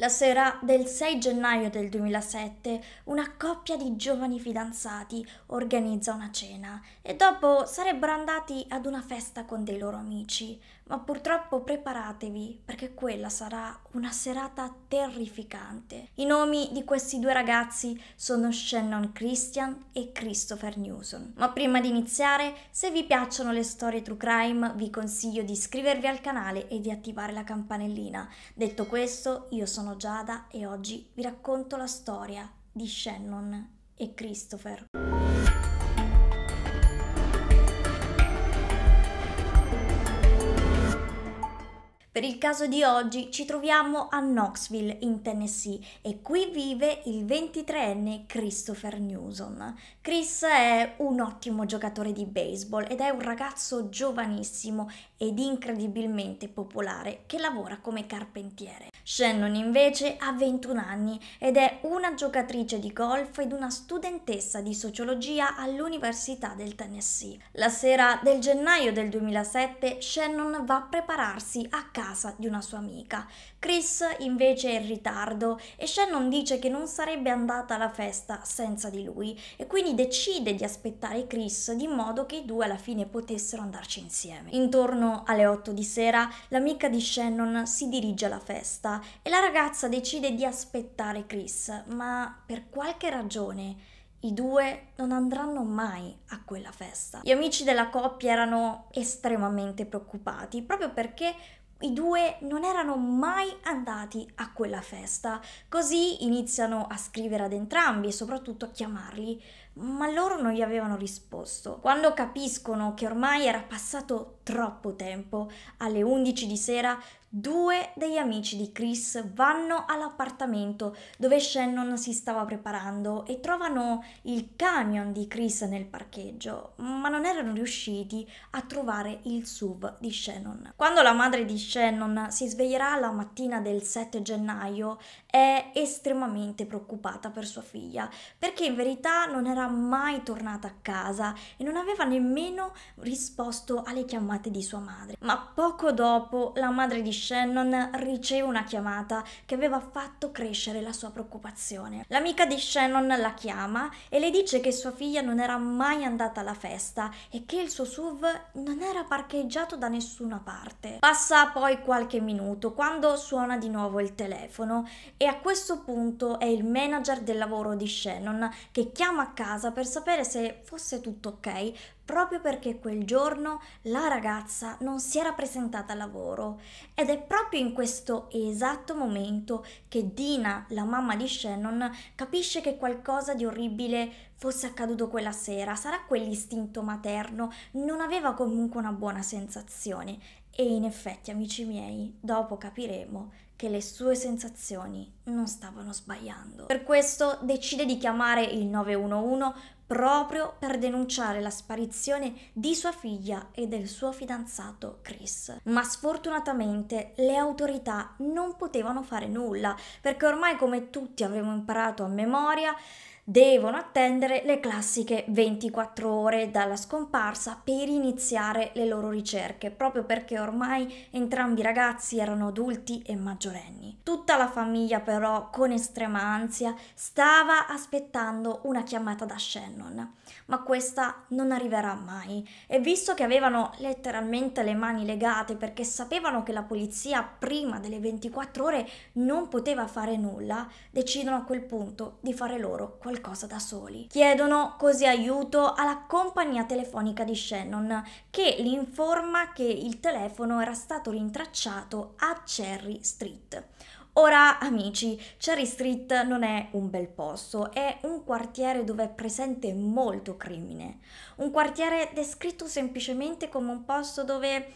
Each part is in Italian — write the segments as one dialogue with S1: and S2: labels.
S1: La sera del 6 gennaio del 2007 una coppia di giovani fidanzati organizza una cena e dopo sarebbero andati ad una festa con dei loro amici, ma purtroppo preparatevi perché quella sarà una serata terrificante. I nomi di questi due ragazzi sono Shannon Christian e Christopher Newson. Ma prima di iniziare, se vi piacciono le storie true crime, vi consiglio di iscrivervi al canale e di attivare la campanellina. Detto questo, io sono Giada e oggi vi racconto la storia di Shannon e Christopher. Per il caso di oggi ci troviamo a Knoxville, in Tennessee, e qui vive il 23enne Christopher Newson. Chris è un ottimo giocatore di baseball ed è un ragazzo giovanissimo ed incredibilmente popolare che lavora come carpentiere. Shannon invece ha 21 anni ed è una giocatrice di golf ed una studentessa di sociologia all'Università del Tennessee. La sera del gennaio del 2007 Shannon va a prepararsi a casa di una sua amica. Chris invece è in ritardo e Shannon dice che non sarebbe andata alla festa senza di lui e quindi decide di aspettare Chris di modo che i due alla fine potessero andarci insieme. Intorno alle 8 di sera l'amica di Shannon si dirige alla festa e la ragazza decide di aspettare Chris, ma per qualche ragione i due non andranno mai a quella festa. Gli amici della coppia erano estremamente preoccupati proprio perché i due non erano mai andati a quella festa, così iniziano a scrivere ad entrambi e soprattutto a chiamarli, ma loro non gli avevano risposto. Quando capiscono che ormai era passato troppo tempo, alle 11 di sera, due degli amici di Chris vanno all'appartamento dove Shannon si stava preparando e trovano il camion di Chris nel parcheggio, ma non erano riusciti a trovare il SUV di Shannon. Quando la madre di Shannon si sveglierà la mattina del 7 gennaio, è estremamente preoccupata per sua figlia, perché in verità non era mai tornata a casa e non aveva nemmeno risposto alle chiamate parte di sua madre. Ma poco dopo la madre di Shannon riceve una chiamata che aveva fatto crescere la sua preoccupazione. L'amica di Shannon la chiama e le dice che sua figlia non era mai andata alla festa e che il suo SUV non era parcheggiato da nessuna parte. Passa poi qualche minuto quando suona di nuovo il telefono e a questo punto è il manager del lavoro di Shannon che chiama a casa per sapere se fosse tutto ok proprio perché quel giorno la ragazza non si era presentata al lavoro ed è proprio in questo esatto momento che Dina, la mamma di Shannon, capisce che qualcosa di orribile fosse accaduto quella sera, sarà quell'istinto materno, non aveva comunque una buona sensazione e in effetti, amici miei, dopo capiremo che le sue sensazioni non stavano sbagliando. Per questo decide di chiamare il 911 proprio per denunciare la sparizione di sua figlia e del suo fidanzato Chris. Ma sfortunatamente le autorità non potevano fare nulla perché ormai come tutti avremo imparato a memoria devono attendere le classiche 24 ore dalla scomparsa per iniziare le loro ricerche, proprio perché ormai entrambi i ragazzi erano adulti e maggiorenni. Tutta la famiglia però, con estrema ansia, stava aspettando una chiamata da Shannon, ma questa non arriverà mai e visto che avevano letteralmente le mani legate perché sapevano che la polizia prima delle 24 ore non poteva fare nulla, decidono a quel punto di fare loro qualcosa qualcosa da soli. Chiedono così aiuto alla compagnia telefonica di Shannon che li informa che il telefono era stato rintracciato a Cherry Street. Ora, amici, Cherry Street non è un bel posto, è un quartiere dove è presente molto crimine. Un quartiere descritto semplicemente come un posto dove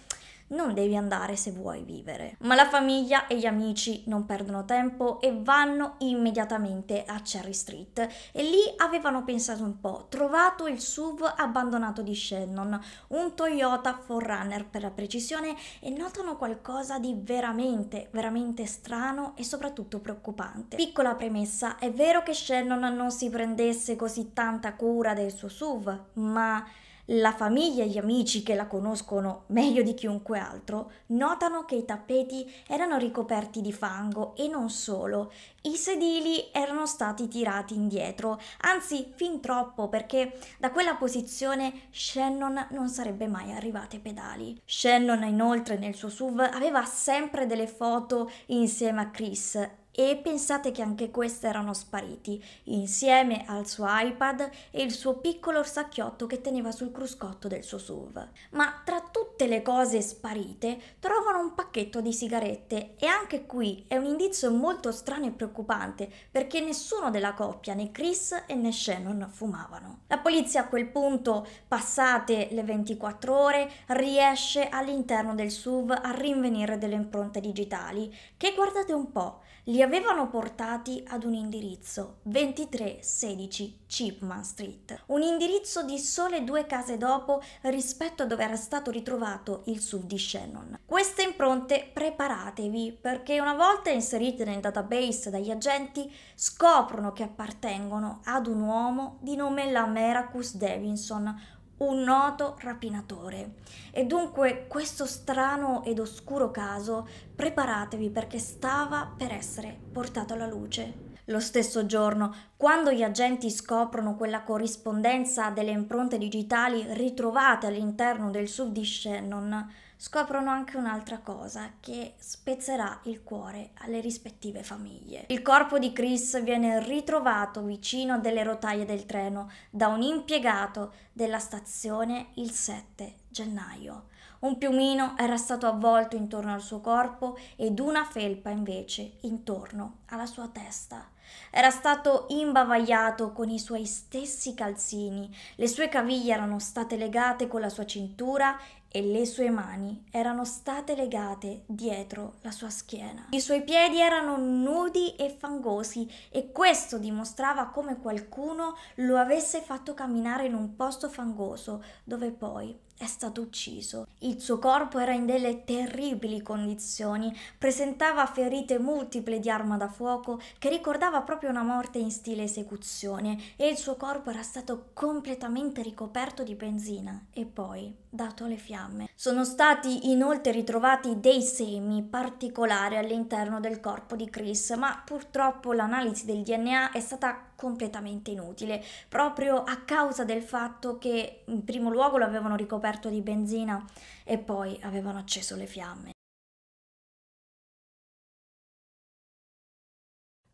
S1: non devi andare se vuoi vivere. Ma la famiglia e gli amici non perdono tempo e vanno immediatamente a Cherry Street e lì avevano pensato un po', trovato il SUV abbandonato di Shannon, un Toyota Forerunner per la precisione e notano qualcosa di veramente, veramente strano e soprattutto preoccupante. Piccola premessa, è vero che Shannon non si prendesse così tanta cura del suo SUV, ma la famiglia e gli amici che la conoscono meglio di chiunque altro notano che i tappeti erano ricoperti di fango e non solo, i sedili erano stati tirati indietro, anzi fin troppo perché da quella posizione Shannon non sarebbe mai arrivata ai pedali. Shannon inoltre nel suo SUV aveva sempre delle foto insieme a Chris e pensate che anche questi erano spariti, insieme al suo iPad e il suo piccolo orsacchiotto che teneva sul cruscotto del suo SUV. Ma tra tutte le cose sparite trovano un pacchetto di sigarette e anche qui è un indizio molto strano e preoccupante perché nessuno della coppia, né Chris né Shannon, fumavano. La polizia a quel punto, passate le 24 ore, riesce all'interno del SUV a rinvenire delle impronte digitali che guardate un po' Li avevano portati ad un indirizzo, 2316 Chipman Street, un indirizzo di sole due case dopo rispetto a dove era stato ritrovato il SUV di Shannon. Queste impronte preparatevi perché una volta inserite nel database dagli agenti scoprono che appartengono ad un uomo di nome Lameracus Davinson, un noto rapinatore. E dunque questo strano ed oscuro caso preparatevi perché stava per essere portato alla luce. Lo stesso giorno, quando gli agenti scoprono quella corrispondenza delle impronte digitali ritrovate all'interno del SUV di Shannon, scoprono anche un'altra cosa che spezzerà il cuore alle rispettive famiglie. Il corpo di Chris viene ritrovato vicino delle rotaie del treno da un impiegato della stazione il 7 gennaio. Un piumino era stato avvolto intorno al suo corpo ed una felpa invece intorno alla sua testa. Era stato imbavagliato con i suoi stessi calzini, le sue caviglie erano state legate con la sua cintura e le sue mani erano state legate dietro la sua schiena. I suoi piedi erano nudi e fangosi e questo dimostrava come qualcuno lo avesse fatto camminare in un posto fangoso dove poi è stato ucciso. Il suo corpo era in delle terribili condizioni, presentava ferite multiple di arma da fuoco che ricordava proprio una morte in stile esecuzione e il suo corpo era stato completamente ricoperto di benzina e poi dato alle fiamme. Sono stati inoltre ritrovati dei semi particolari all'interno del corpo di Chris, ma purtroppo l'analisi del DNA è stata completamente inutile, proprio a causa del fatto che in primo luogo lo avevano ricoperto di benzina e poi avevano acceso le fiamme.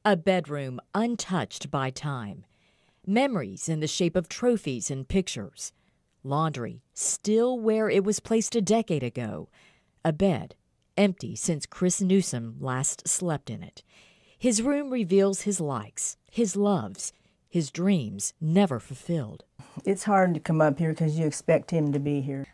S1: A bedroom untouched by time. Memories in the shape of trophies and pictures. Laundry still where it was placed a decade ago. A bed empty since Chris Newsom last slept in it. His room reveals his likes, his loves, his dreams never fulfilled.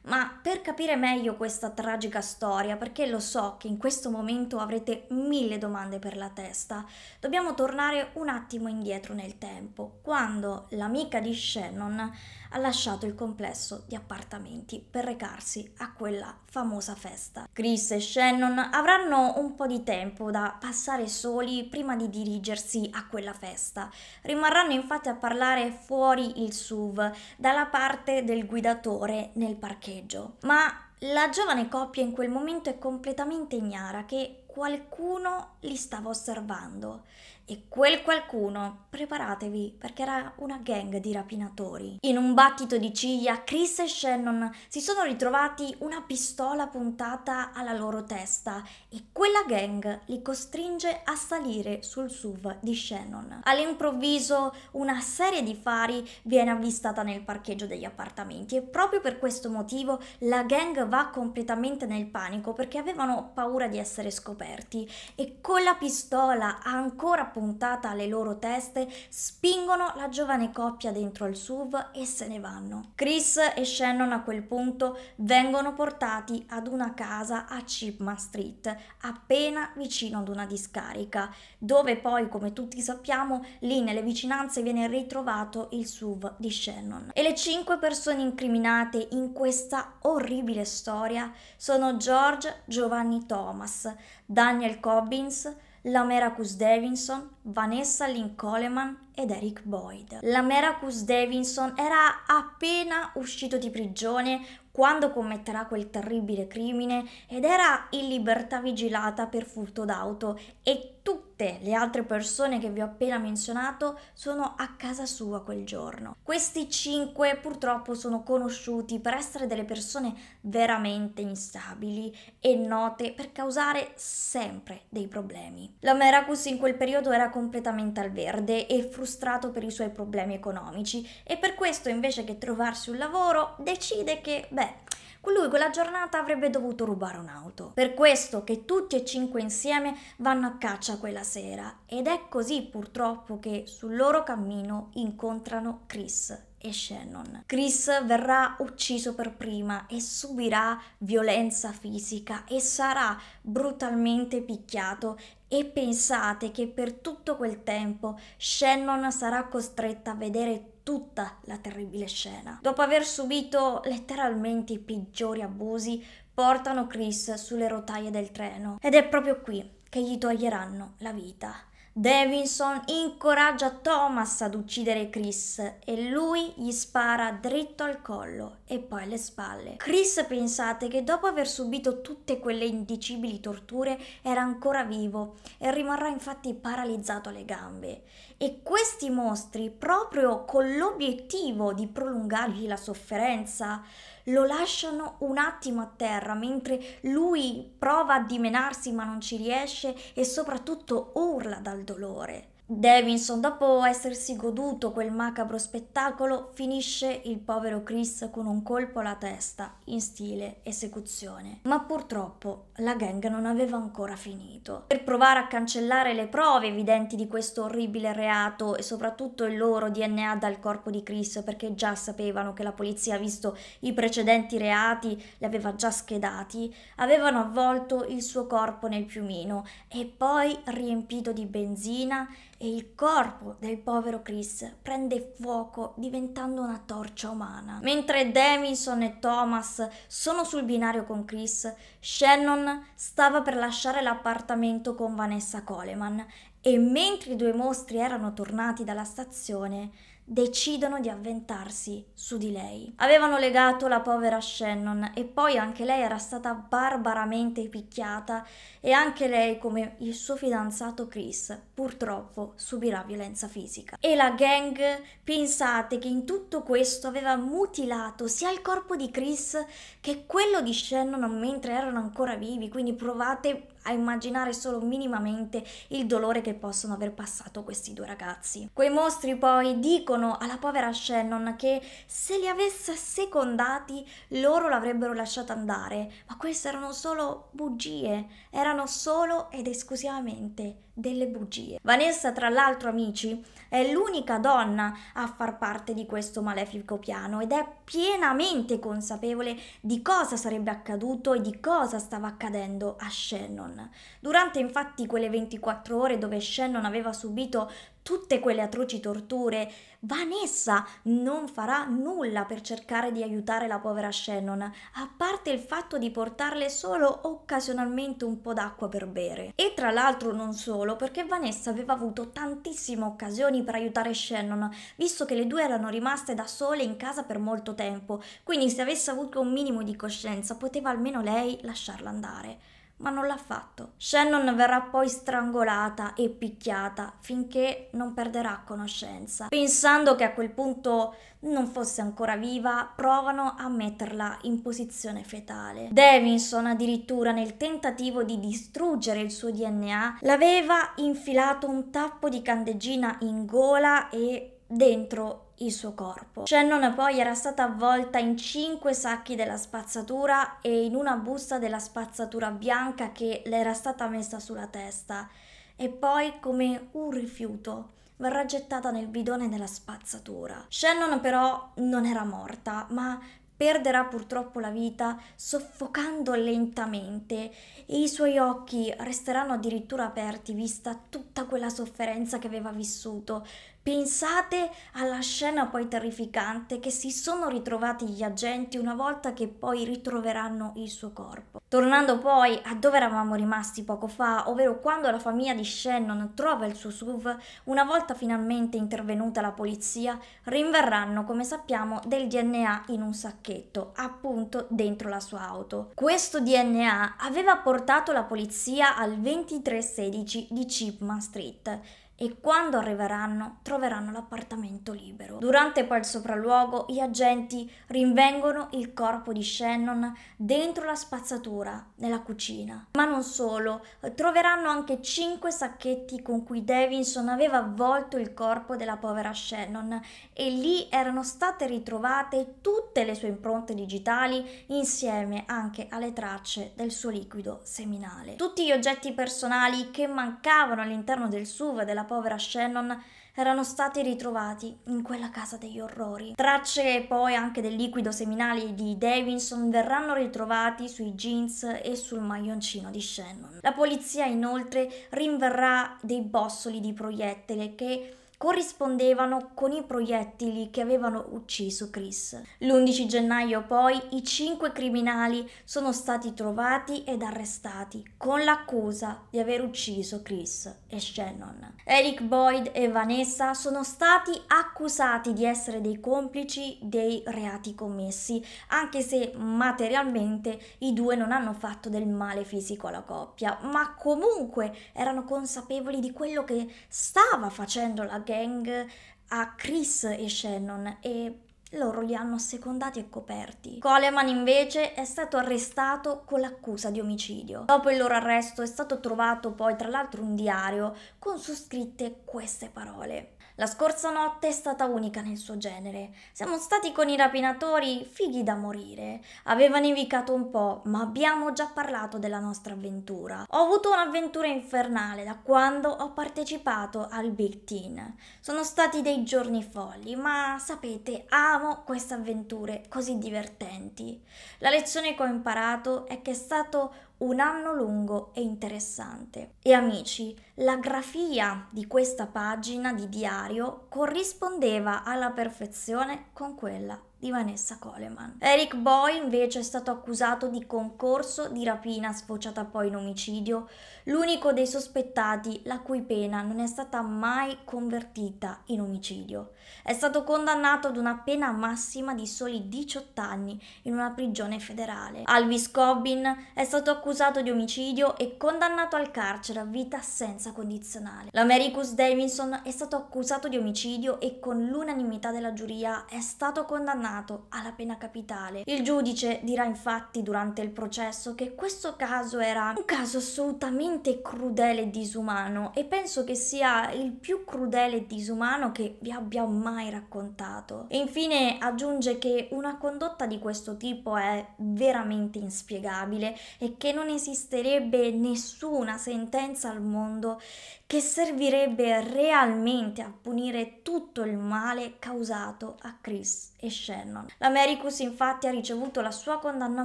S1: Ma per capire meglio questa tragica storia, perché lo so che in questo momento avrete mille domande per la testa, dobbiamo tornare un attimo indietro nel tempo, quando l'amica di Shannon ha lasciato il complesso di appartamenti per recarsi a quella famosa festa. Chris e Shannon avranno un po' di tempo da passare soli prima di dirigersi a quella festa. Rimarranno infatti a parlare fuori il SUV SUV dalla parte del guidatore nel parcheggio. Ma la giovane coppia in quel momento è completamente ignara che qualcuno li stava osservando e quel qualcuno, preparatevi perché era una gang di rapinatori. In un battito di ciglia, Chris e Shannon si sono ritrovati una pistola puntata alla loro testa e quella gang li costringe a salire sul SUV di Shannon. All'improvviso una serie di fari viene avvistata nel parcheggio degli appartamenti e proprio per questo motivo la gang va completamente nel panico perché avevano paura di essere scoperti e con la pistola ancora puntata alle loro teste, spingono la giovane coppia dentro il SUV e se ne vanno. Chris e Shannon a quel punto vengono portati ad una casa a Chipman Street, appena vicino ad una discarica, dove poi, come tutti sappiamo, lì nelle vicinanze viene ritrovato il SUV di Shannon. E le cinque persone incriminate in questa orribile storia sono George Giovanni Thomas, Daniel Cobbins, Lameracus Meracus Davinson, Vanessa Lynn Coleman ed Eric Boyd. Lameracus Meracus Davinson era appena uscito di prigione quando commetterà quel terribile crimine ed era in libertà vigilata per furto d'auto e tutti tutte le altre persone che vi ho appena menzionato sono a casa sua quel giorno. Questi cinque purtroppo sono conosciuti per essere delle persone veramente instabili e note per causare sempre dei problemi. La Meracus in quel periodo era completamente al verde e frustrato per i suoi problemi economici e per questo invece che trovarsi un lavoro decide che, beh, lui quella giornata avrebbe dovuto rubare un'auto. Per questo che tutti e cinque insieme vanno a caccia quella sera ed è così purtroppo che sul loro cammino incontrano Chris e Shannon. Chris verrà ucciso per prima e subirà violenza fisica e sarà brutalmente picchiato e pensate che per tutto quel tempo Shannon sarà costretta a vedere tutta la terribile scena. Dopo aver subito letteralmente i peggiori abusi, portano Chris sulle rotaie del treno ed è proprio qui che gli toglieranno la vita. Davidson incoraggia Thomas ad uccidere Chris e lui gli spara dritto al collo e poi alle spalle. Chris pensate che dopo aver subito tutte quelle indicibili torture era ancora vivo e rimarrà infatti paralizzato alle gambe e questi mostri, proprio con l'obiettivo di prolungargli la sofferenza, lo lasciano un attimo a terra mentre lui prova a dimenarsi ma non ci riesce e soprattutto urla dal dolore. Davinson, dopo essersi goduto quel macabro spettacolo, finisce il povero Chris con un colpo alla testa, in stile esecuzione. Ma purtroppo la gang non aveva ancora finito. Per provare a cancellare le prove evidenti di questo orribile reato e soprattutto il loro DNA dal corpo di Chris, perché già sapevano che la polizia, visto i precedenti reati, li aveva già schedati, avevano avvolto il suo corpo nel piumino e poi riempito di benzina e il corpo del povero Chris prende fuoco diventando una torcia umana. Mentre Davison e Thomas sono sul binario con Chris, Shannon stava per lasciare l'appartamento con Vanessa Coleman e mentre i due mostri erano tornati dalla stazione, decidono di avventarsi su di lei. Avevano legato la povera Shannon e poi anche lei era stata barbaramente picchiata e anche lei, come il suo fidanzato Chris, purtroppo subirà violenza fisica. E la gang, pensate che in tutto questo aveva mutilato sia il corpo di Chris che quello di Shannon mentre erano ancora vivi, quindi provate a immaginare solo minimamente il dolore che possono aver passato questi due ragazzi. Quei mostri poi dicono alla povera Shannon che se li avesse secondati loro l'avrebbero lasciata andare, ma queste erano solo bugie, erano solo ed esclusivamente delle bugie. Vanessa, tra l'altro, amici, è l'unica donna a far parte di questo malefico piano ed è pienamente consapevole di cosa sarebbe accaduto e di cosa stava accadendo a Shannon. Shannon. Durante infatti quelle 24 ore dove Shannon aveva subito tutte quelle atroci torture, Vanessa non farà nulla per cercare di aiutare la povera Shannon, a parte il fatto di portarle solo occasionalmente un po' d'acqua per bere. E tra l'altro non solo, perché Vanessa aveva avuto tantissime occasioni per aiutare Shannon, visto che le due erano rimaste da sole in casa per molto tempo, quindi se avesse avuto un minimo di coscienza poteva almeno lei lasciarla andare ma non l'ha fatto. Shannon verrà poi strangolata e picchiata finché non perderà conoscenza. Pensando che a quel punto non fosse ancora viva, provano a metterla in posizione fetale. Davinson addirittura nel tentativo di distruggere il suo DNA l'aveva infilato un tappo di candeggina in gola e dentro il suo corpo. Shannon poi era stata avvolta in cinque sacchi della spazzatura e in una busta della spazzatura bianca che le era stata messa sulla testa e poi come un rifiuto verrà gettata nel bidone della spazzatura. Shannon però non era morta, ma perderà purtroppo la vita soffocando lentamente e i suoi occhi resteranno addirittura aperti vista tutta quella sofferenza che aveva vissuto Pensate alla scena poi terrificante che si sono ritrovati gli agenti una volta che poi ritroveranno il suo corpo. Tornando poi a dove eravamo rimasti poco fa, ovvero quando la famiglia di Shannon trova il suo SUV, una volta finalmente intervenuta la polizia, rinverranno, come sappiamo, del DNA in un sacchetto, appunto dentro la sua auto. Questo DNA aveva portato la polizia al 2316 di Chipman Street e quando arriveranno troveranno l'appartamento libero. Durante poi il sopralluogo gli agenti rinvengono il corpo di Shannon dentro la spazzatura nella cucina. Ma non solo, troveranno anche cinque sacchetti con cui Davinson aveva avvolto il corpo della povera Shannon e lì erano state ritrovate tutte le sue impronte digitali insieme anche alle tracce del suo liquido seminale. Tutti gli oggetti personali che mancavano all'interno del SUV della povera Shannon erano stati ritrovati in quella casa degli orrori. Tracce poi anche del liquido seminale di Davidson verranno ritrovati sui jeans e sul maglioncino di Shannon. La polizia inoltre rinverrà dei bossoli di proiettile che corrispondevano con i proiettili che avevano ucciso Chris. L'11 gennaio poi i cinque criminali sono stati trovati ed arrestati con l'accusa di aver ucciso Chris e Shannon. Eric Boyd e Vanessa sono stati accusati di essere dei complici dei reati commessi, anche se materialmente i due non hanno fatto del male fisico alla coppia, ma comunque erano consapevoli di quello che stava facendo la gang a Chris e Shannon e loro li hanno secondati e coperti. Coleman invece è stato arrestato con l'accusa di omicidio. Dopo il loro arresto è stato trovato poi tra l'altro un diario con su scritte queste parole. La scorsa notte è stata unica nel suo genere. Siamo stati con i rapinatori fighi da morire. Aveva nevicato un po', ma abbiamo già parlato della nostra avventura. Ho avuto un'avventura infernale da quando ho partecipato al Big Teen. Sono stati dei giorni folli, ma sapete, amo queste avventure così divertenti. La lezione che ho imparato è che è stato un anno lungo e interessante. E amici, la grafia di questa pagina di diario corrispondeva alla perfezione con quella di Vanessa Coleman. Eric Boy invece è stato accusato di concorso di rapina sfociata poi in omicidio, l'unico dei sospettati la cui pena non è stata mai convertita in omicidio. È stato condannato ad una pena massima di soli 18 anni in una prigione federale. Alvis Cobbin è stato accusato di omicidio e condannato al carcere a vita senza condizionale. L'Americus Davidson è stato accusato di omicidio e con l'unanimità della giuria è stato condannato condannato alla pena capitale. Il giudice dirà infatti durante il processo che questo caso era un caso assolutamente crudele e disumano e penso che sia il più crudele e disumano che vi abbia mai raccontato. E infine aggiunge che una condotta di questo tipo è veramente inspiegabile e che non esisterebbe nessuna sentenza al mondo che servirebbe realmente a punire tutto il male causato a Chris e Sharon. Shannon. L'Americus infatti ha ricevuto la sua condanna a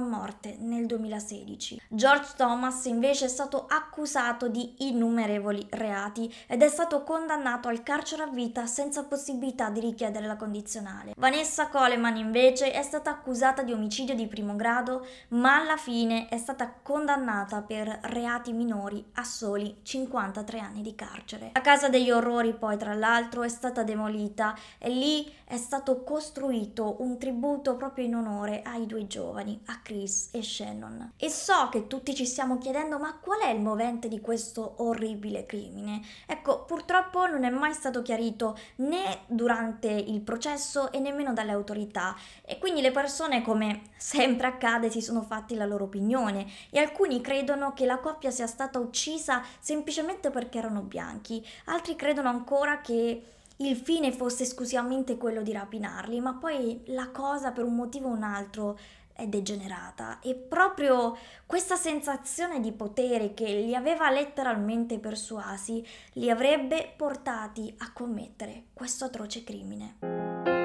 S1: morte nel 2016. George Thomas invece è stato accusato di innumerevoli reati ed è stato condannato al carcere a vita senza possibilità di richiedere la condizionale. Vanessa Coleman invece è stata accusata di omicidio di primo grado, ma alla fine è stata condannata per reati minori a soli 53 anni di carcere. La casa degli orrori poi tra l'altro è stata demolita e lì è stato costruito un tributo proprio in onore ai due giovani, a Chris e Shannon. E so che tutti ci stiamo chiedendo ma qual è il movente di questo orribile crimine? Ecco, purtroppo non è mai stato chiarito né durante il processo e nemmeno dalle autorità e quindi le persone, come sempre accade, si sono fatti la loro opinione e alcuni credono che la coppia sia stata uccisa semplicemente perché erano bianchi, altri credono ancora che il fine fosse esclusivamente quello di rapinarli, ma poi la cosa per un motivo o un altro è degenerata e proprio questa sensazione di potere che li aveva letteralmente persuasi li avrebbe portati a commettere questo atroce crimine.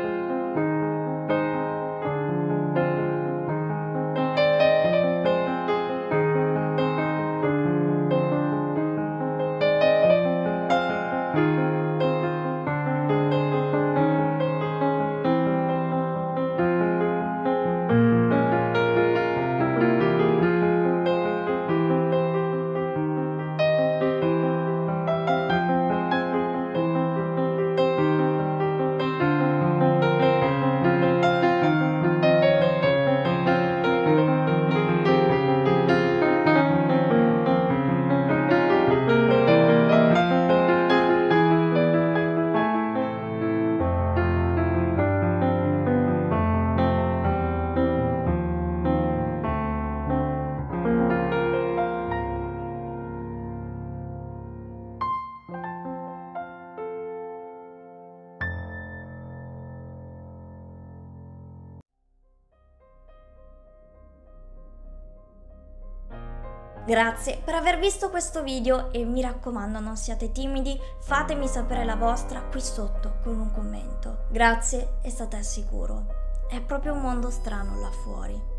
S1: Grazie per aver visto questo video e mi raccomando non siate timidi, fatemi sapere la vostra qui sotto con un commento. Grazie e state al sicuro. È proprio un mondo strano là fuori.